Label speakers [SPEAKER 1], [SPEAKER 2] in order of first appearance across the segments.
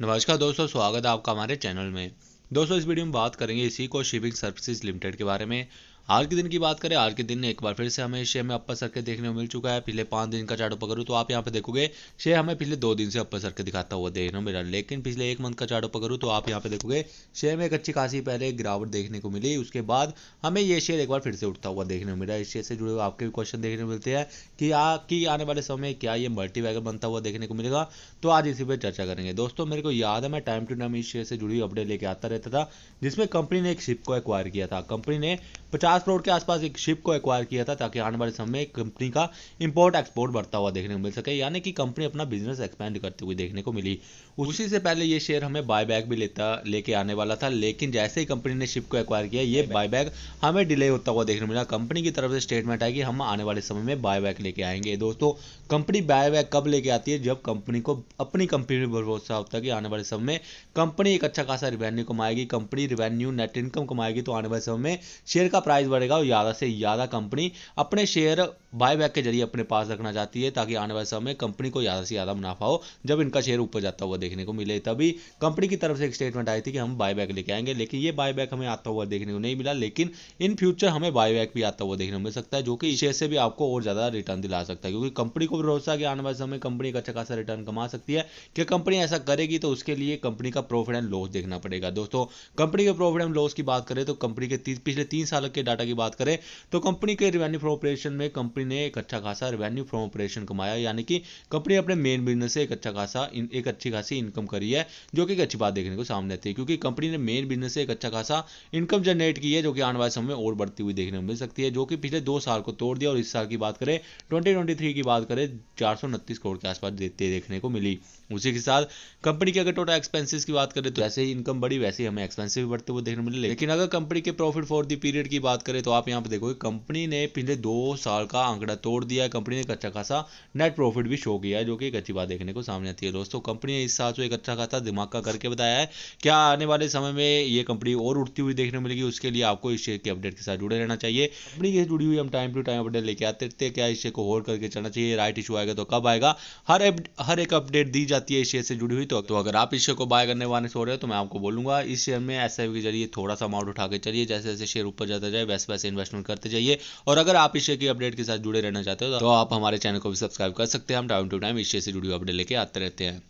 [SPEAKER 1] नमस्कार दोस्तों स्वागत है आपका हमारे चैनल में दोस्तों इस वीडियो में बात करेंगे इसी को शिपिंग सर्विसेज लिमिटेड के बारे में आज के दिन की बात करें आज के दिन एक बार फिर से हमें शेयर में अपर सर्किट देखने को मिल चुका है पिछले पांच दिन का चार्ट पकड़ू तो आप यहाँ पे देखोगे शेयर हमें पिछले दो दिन से अपर सर्किट दिखाता हुआ देखने को मिला लेकिन पिछले एक मंथ का चार्ट पकड़ू तो आप यहाँ पे देखोगे शेयर में एक अच्छी खासी पहले गिरावट देखने को मिली उसके बाद हमें ये शेयर एक बार फिर से उठता हुआ देखने को मिला इस शेयर से जुड़े हुए आपके भी क्वेश्चन देखने को मिलते हैं कि आ आने वाले समय क्या ये वैगर बनता हुआ देखने को मिलेगा तो आज इसी पर चर्चा करेंगे दोस्तों मेरे को याद है मैं टाइम टू टाइम इस शेयर से जुड़ी हुई अपडेट लेके आता रहता था जिसमें कंपनी ने एक शिप को एक्वायर किया था कंपनी ने पचास पचास करोड़ के आसपास एक शिप को एक्वायर किया था ताकि आने वाले समय में कंपनी का इंपोर्ट एक्सपोर्ट बढ़ता हुआ देखने को मिल सके यानी कि कंपनी अपना बिजनेस एक्सपेंड करते हुए देखने को मिली उसी से पहले ये शेयर हमें बायबैक भी लेता लेके आने वाला था लेकिन जैसे ही कंपनी ने शिप को एक्वायर किया ये बायबैक हमें डिले होता हुआ देखने को मिला कंपनी की तरफ से स्टेटमेंट आया कि हम आने वाले समय में बायबैक लेके आएंगे दोस्तों कंपनी बायबैक कब लेके आती है जब कंपनी को अपनी कंपनी में भरोसा होता है कि आने वाले समय में कंपनी एक अच्छा खासा रिवेन्यू कमाएगी कंपनी रिवेन्यू नेट इनकम कमाएगी तो आने वाले समय में शेयर का प्राइस प्राइस बढ़ेगा और ज़्यादा से ज़्यादा कंपनी अपने शेयर बायबैक के जरिए अपने पास रखना चाहती है ताकि आने वाले समय कंपनी को ज़्यादा से ज़्यादा मुनाफा हो जब इनका शेयर ऊपर जाता हुआ देखने को मिले तभी कंपनी की तरफ से एक स्टेटमेंट आई थी कि हम बायबैक लेके आएंगे लेकिन ये बायबैक हमें आता हुआ देखने को नहीं मिला लेकिन इन फ्यूचर हमें बायबैक भी आता हुआ देखने को मिल सकता है जो कि शेयर से भी आपको और ज़्यादा रिटर्न दिला सकता है क्योंकि कंपनी को भरोसा है कि आने वाले समय कंपनी एक अच्छा खासा रिटर्न कमा सकती है कि कंपनी ऐसा करेगी तो उसके लिए कंपनी का प्रॉफिट एंड लॉस देखना पड़ेगा दोस्तों कंपनी के प्रॉफिट एंड लॉस की बात करें तो कंपनी के पिछले तीन सालों के डाटा डाटा की बात करें तो कंपनी के रिवेन्यू फ्रॉम ऑपरेशन में कंपनी ने एक अच्छा खासा रिवेन्यू फ्रॉम ऑपरेशन कमाया यानी कि कंपनी अपने मेन बिजनेस से एक अच्छा खासा एक अच्छी खासी इनकम करी है जो कि एक अच्छी बात देखने को सामने आती है क्योंकि कंपनी ने मेन बिजनेस से एक अच्छा खासा इनकम जनरेट की है जो कि आने वाले समय में और बढ़ती हुई देखने को मिल सकती है जो कि पिछले दो साल को तोड़ दिया और इस साल की बात करें ट्वेंटी की बात करें चार करोड़ के आसपास देते देखने को मिली उसी के साथ कंपनी के अगर टोटल एक्सपेंसिस की बात करें तो जैसे ही इनकम बढ़ी वैसे ही हमें एक्सपेंसिव बढ़ते हुए देखने को मिले लेकिन अगर कंपनी के प्रॉफिट फॉर दी पीरियड की बात करें तो आप यहाँ पर देखोगे कंपनी ने पिछले दो साल का आंकड़ा तोड़ दिया है कंपनी ने एक अच्छा खासा नेट प्रॉफिट भी शो किया है जो कि एक अच्छी बात देखने को सामने आती है दोस्तों कंपनी ने इस साल तो एक अच्छा खासा दिमाग का करके बताया है क्या आने वाले समय में ये कंपनी और उठती हुई देखने मिलेगी उसके लिए आपको इस शेयर के अपडेट के साथ जुड़े रहना चाहिए कंपनी के जुड़ी हुई हम टाइम टू टाइम अपडेट लेके आते रहते क्या इस शेयर को होल्ड करके चलना चाहिए राइट इशू आएगा तो कब आएगा हर हर एक अपडेट दी जाती है इस शेयर से जुड़ी हुई तो, तो अगर आप इस शेयर को बाय करने वाले से हो रहे हो तो मैं आपको बोलूंगा इस शेयर में ऐसा के जरिए थोड़ा सा अमाउंट उठा के चलिए जैसे जैसे शेयर ऊपर जाता जाए वैसे वैसे इन्वेस्टमेंट करते जाइए और अगर आप इस की अपडेट के साथ जुड़े रहना चाहते हो तो आप हमारे चैनल को भी सब्सक्राइब कर सकते हैं हम टाइम टू टाइम इस से जुड़ी अपडेट लेके आते रहते हैं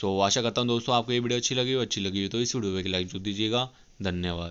[SPEAKER 1] सो आशा करता हूँ दोस्तों आपको ये वीडियो अच्छी लगी हो अच्छी लगी हो तो इस वीडियो को लाइक जरूर दीजिएगा धन्यवाद